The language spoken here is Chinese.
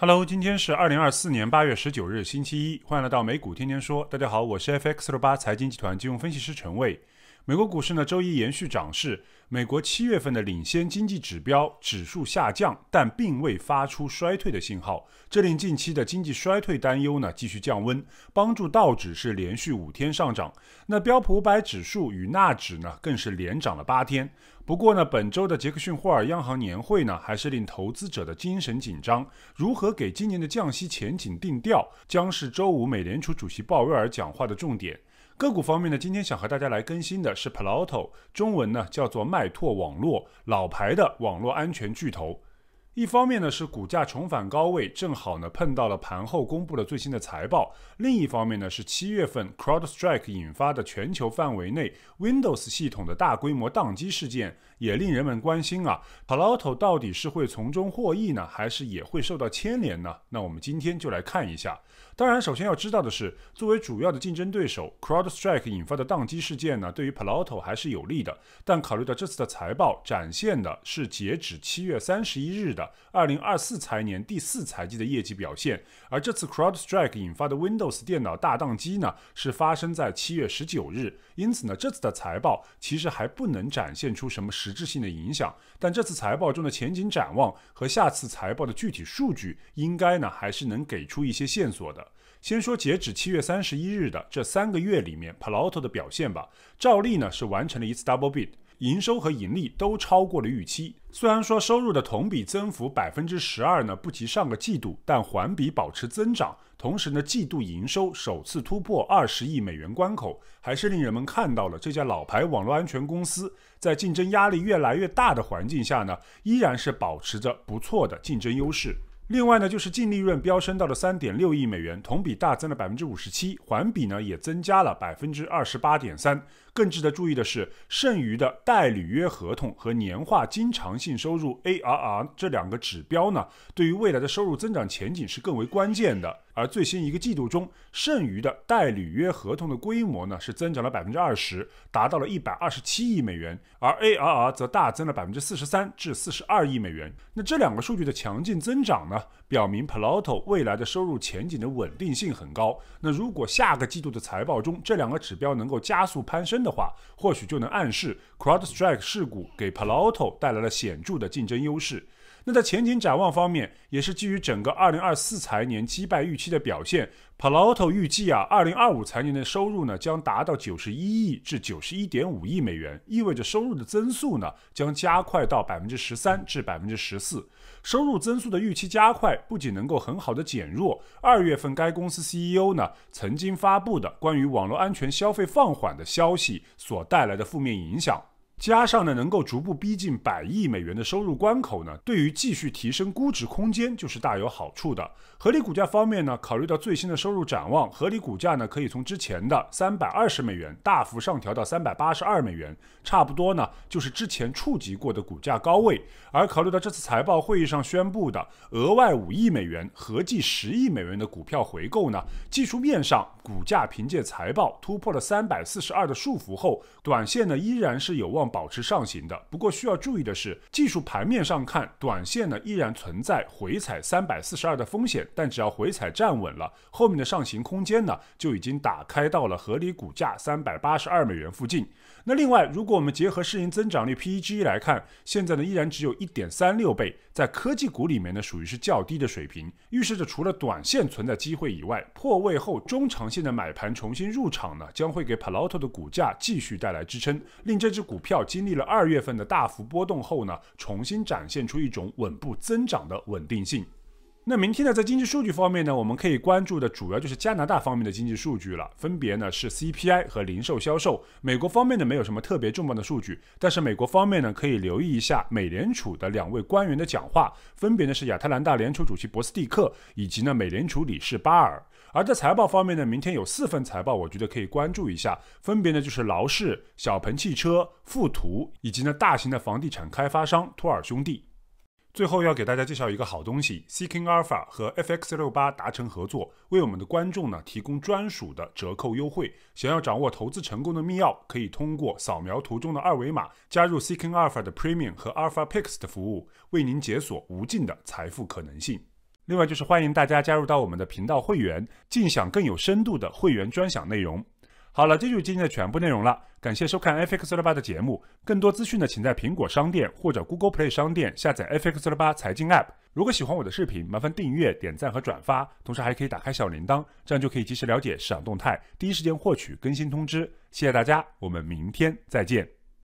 Hello，今天是二零二四年八月十九日，星期一，欢迎来到美股天天说。大家好，我是 FX 六八财经集团金融分析师陈卫。美国股市呢，周一延续涨势。美国七月份的领先经济指标指数下降，但并未发出衰退的信号，这令近期的经济衰退担忧呢继续降温，帮助道指是连续五天上涨。那标普五百指数与纳指呢更是连涨了八天。不过呢，本周的杰克逊霍尔央行年会呢，还是令投资者的精神紧张。如何给今年的降息前景定调，将是周五美联储主席鲍威尔讲话的重点。个股方面呢，今天想和大家来更新的是 p a l a t 中文呢叫做迈拓网络，老牌的网络安全巨头。一方面呢是股价重返高位，正好呢碰到了盘后公布了最新的财报；另一方面呢是七月份 CrowdStrike 引发的全球范围内 Windows 系统的大规模宕机事件，也令人们关心啊，Palauto 到底是会从中获益呢，还是也会受到牵连呢？那我们今天就来看一下。当然，首先要知道的是，作为主要的竞争对手，CrowdStrike 引发的宕机事件呢，对于 Palauto 还是有利的。但考虑到这次的财报展现的是截止七月三十一日的。二零二四财年第四财季的业绩表现，而这次 CrowdStrike 引发的 Windows 电脑大宕机呢，是发生在七月十九日，因此呢，这次的财报其实还不能展现出什么实质性的影响。但这次财报中的前景展望和下次财报的具体数据，应该呢还是能给出一些线索的。先说截止七月三十一日的这三个月里面 p a l a t o 的表现吧，照例呢是完成了一次 Double Bid。营收和盈利都超过了预期。虽然说收入的同比增幅百分之十二呢不及上个季度，但环比保持增长。同时呢，季度营收首次突破二十亿美元关口，还是令人们看到了这家老牌网络安全公司在竞争压力越来越大的环境下呢，依然是保持着不错的竞争优势。另外呢，就是净利润飙升到了三点六亿美元，同比大增了百分之五十七，环比呢也增加了百分之二十八点三。更值得注意的是，剩余的待履约合同和年化经常性收入 （ARR） 这两个指标呢，对于未来的收入增长前景是更为关键的。而最新一个季度中，剩余的待履约合同的规模呢是增长了百分之二十，达到了一百二十七亿美元，而 ARR 则大增了百分之四十三，至四十二亿美元。那这两个数据的强劲增长呢，表明 p i l o t o 未来的收入前景的稳定性很高。那如果下个季度的财报中这两个指标能够加速攀升的话，或许就能暗示 CrowdStrike 事故给 Pilotto 带来了显著的竞争优势。那在前景展望方面，也是基于整个二零二四财年击败预期。的表现，Palauto 预计啊，二零二五财年的收入呢将达到九十亿至九十一点五亿美元，意味着收入的增速呢将加快到百分之十三至百分之十四。收入增速的预期加快，不仅能够很好的减弱二月份该公司 CEO 呢曾经发布的关于网络安全消费放缓的消息所带来的负面影响。加上呢，能够逐步逼近百亿美元的收入关口呢，对于继续提升估值空间就是大有好处的。合理股价方面呢，考虑到最新的收入展望，合理股价呢可以从之前的三百二十美元大幅上调到三百八十二美元，差不多呢就是之前触及过的股价高位。而考虑到这次财报会议上宣布的额外五亿美元，合计十亿美元的股票回购呢，技术面上股价凭借财报突破了三百四十二的束缚后，短线呢依然是有望。保持上行的。不过需要注意的是，技术盘面上看，短线呢依然存在回踩三百四十二的风险。但只要回踩站稳了，后面的上行空间呢就已经打开到了合理股价三百八十二美元附近。那另外，如果我们结合市盈增长率 PEG 来看，现在呢依然只有一点三六倍，在科技股里面呢属于是较低的水平，预示着除了短线存在机会以外，破位后中长线的买盘重新入场呢，将会给 Paluto 的股价继续带来支撑，令这只股票。经历了二月份的大幅波动后呢，重新展现出一种稳步增长的稳定性。那明天呢，在经济数据方面呢，我们可以关注的主要就是加拿大方面的经济数据了，分别呢是 CPI 和零售销售。美国方面呢，没有什么特别重磅的数据，但是美国方面呢，可以留意一下美联储的两位官员的讲话，分别呢是亚特兰大联储主席博斯蒂克以及呢美联储理事巴尔。而在财报方面呢，明天有四份财报，我觉得可以关注一下，分别呢就是劳氏、小鹏汽车、富途以及呢大型的房地产开发商托尔兄弟。最后要给大家介绍一个好东西，Seeking Alpha 和 FX68 达成合作，为我们的观众呢提供专属的折扣优惠。想要掌握投资成功的密钥，可以通过扫描图中的二维码，加入 Seeking Alpha 的 Premium 和 Alpha Picks 的服务，为您解锁无尽的财富可能性。另外就是欢迎大家加入到我们的频道会员，尽享更有深度的会员专享内容。好了，这就是今天的全部内容了。感谢收看 FX 六八的节目，更多资讯呢，请在苹果商店或者 Google Play 商店下载 FX 六八财经 App。如果喜欢我的视频，麻烦订阅、点赞和转发，同时还可以打开小铃铛，这样就可以及时了解市场动态，第一时间获取更新通知。谢谢大家，我们明天再见。